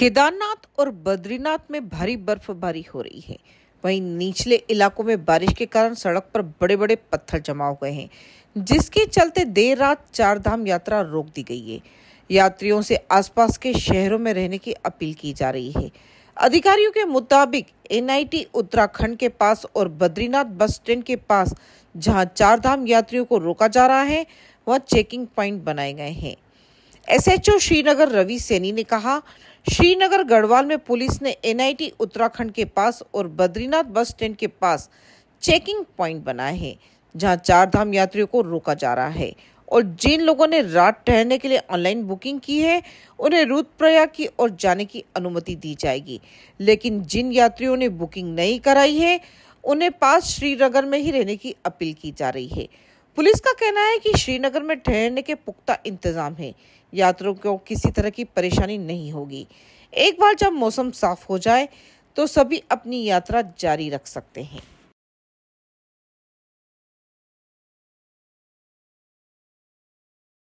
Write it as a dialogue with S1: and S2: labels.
S1: केदारनाथ और बद्रीनाथ में भारी बर्फबारी हो रही है वहीं निचले इलाकों में बारिश के कारण सड़क पर बड़े बड़े पत्थर जमा हुए हैं जिसके चलते देर रात चार धाम यात्रा रोक दी गई है यात्रियों से आसपास के शहरों में रहने की अपील की जा रही है अधिकारियों के मुताबिक एनआईटी उत्तराखंड के पास और बद्रीनाथ बस स्टैंड के पास जहां चार धाम यात्रियों को रोका जा रहा है वह चेकिंग पॉइंट बनाए गए हैं एसएचओ श्रीनगर रवि सैनी ने कहा श्रीनगर गढ़वाल में पुलिस ने एनआईटी उत्तराखंड के पास और बद्रीनाथ बस स्टैंड के पास चेकिंग प्वाइंट बनाए हैं जहां चार धाम यात्रियों को रोका जा रहा है और जिन लोगों ने रात ठहरने के लिए ऑनलाइन बुकिंग की है उन्हें रुद्रप्रयाग की ओर जाने की अनुमति दी जाएगी लेकिन जिन यात्रियों ने बुकिंग नहीं कराई है उन्हें पास श्रीनगर में ही रहने की अपील की जा रही है पुलिस का कहना है कि श्रीनगर में ठहरने के पुख्ता इंतजाम है यात्रियों को किसी तरह की परेशानी नहीं होगी एक बार जब मौसम साफ हो जाए तो सभी अपनी यात्रा जारी रख सकते हैं